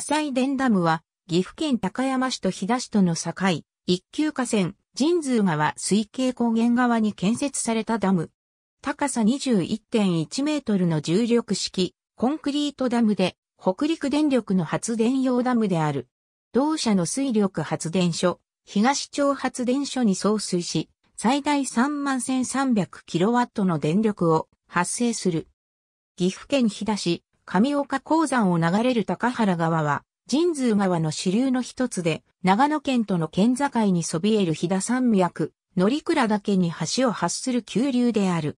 浅井伝ダムは、岐阜県高山市と飛騨市との境、一級河川、神通川水系高原側に建設されたダム。高さ21.1メートルの重力式、コンクリートダムで、北陸電力の発電用ダムである。同社の水力発電所、東町発電所に送水し、最大3万1 3 0 0トの電力を発生する。岐阜県飛騨市、上岡鉱山を流れる高原川は、神通川の支流の一つで、長野県との県境にそびえる飛騨山脈、乗倉岳に橋を発する急流である。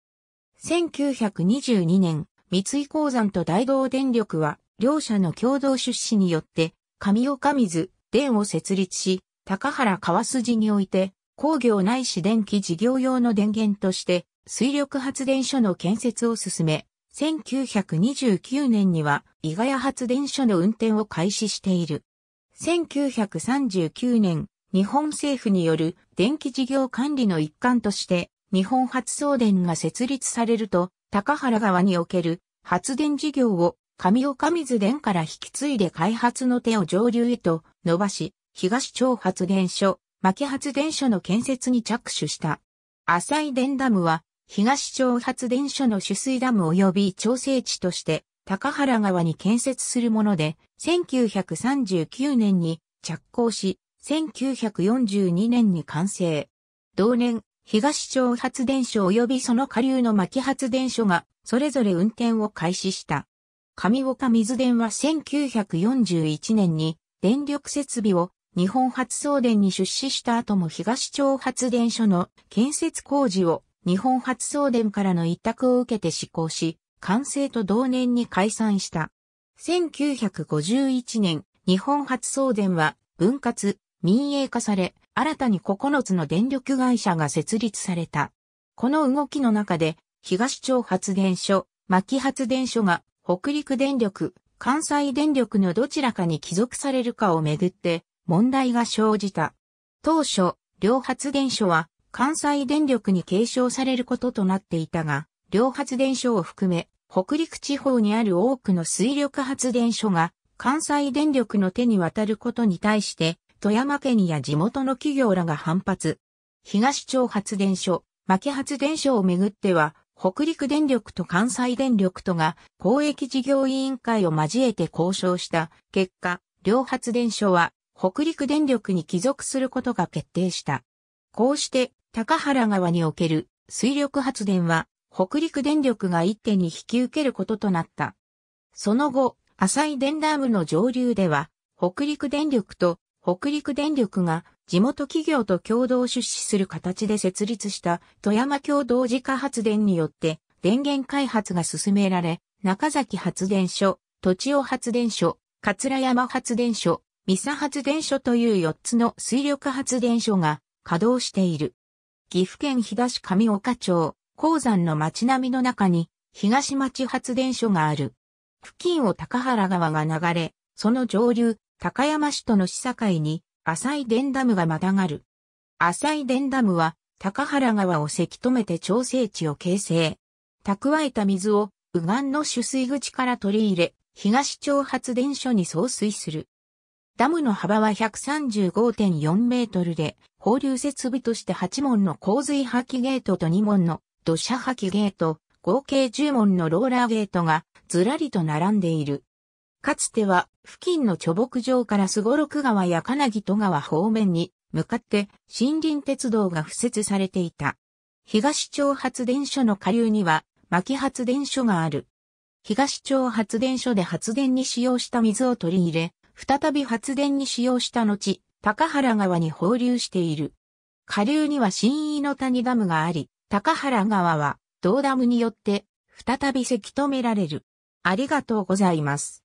1922年、三井鉱山と大道電力は、両者の共同出資によって、上岡水、電を設立し、高原川筋において、工業内市。電気事業用の電源として、水力発電所の建設を進め、1929年には、伊賀屋発電所の運転を開始している。1939年、日本政府による電気事業管理の一環として、日本発送電が設立されると、高原川における発電事業を上岡水田から引き継いで開発の手を上流へと伸ばし、東町発電所、牧発電所の建設に着手した。浅井電ダムは東町発電所の取水ダム及び調整地として高原川に建設するもので、1939年に着工し、1942年に完成。同年、東町発電所及びその下流の牧発電所が、それぞれ運転を開始した。上岡水電は1941年に電力設備を日本発送電に出資した後も東町発電所の建設工事を日本発送電からの一択を受けて施行し、完成と同年に解散した。1951年、日本発送電は分割、民営化され、新たに9つの電力会社が設立された。この動きの中で、東町発電所、牧発電所が北陸電力、関西電力のどちらかに帰属されるかをめぐって問題が生じた。当初、両発電所は関西電力に継承されることとなっていたが、両発電所を含め、北陸地方にある多くの水力発電所が関西電力の手に渡ることに対して、富山県や地元の企業らが反発。東町発電所、牧発電所をめぐっては、北陸電力と関西電力とが公益事業委員会を交えて交渉した結果、両発電所は北陸電力に帰属することが決定した。こうして高原川における水力発電は北陸電力が一手に引き受けることとなった。その後、浅井電ダムの上流では北陸電力と北陸電力が地元企業と共同出資する形で設立した富山共同自家発電によって電源開発が進められ、中崎発電所、栃尾発電所、桂山発電所、三佐発電所という4つの水力発電所が稼働している。岐阜県東上岡町、鉱山の町並みの中に、東町発電所がある。付近を高原川が流れ、その上流、高山市との市境に、浅井電ダムがまたがる。浅井電ダムは、高原川をせき止めて調整地を形成。蓄えた水を、右岸の取水口から取り入れ、東町発電所に送水する。ダムの幅は135.4メートルで、放流設備として8門の洪水破棄ゲートと2門の土砂破棄ゲート、合計10門のローラーゲートがずらりと並んでいる。かつては付近の貯木場からスゴロク川や金木戸川方面に向かって森林鉄道が付設されていた。東町発電所の下流には牧発電所がある。東町発電所で発電に使用した水を取り入れ、再び発電に使用した後、高原川に放流している。下流には新井の谷ダムがあり、高原川は、同ダムによって、再びせき止められる。ありがとうございます。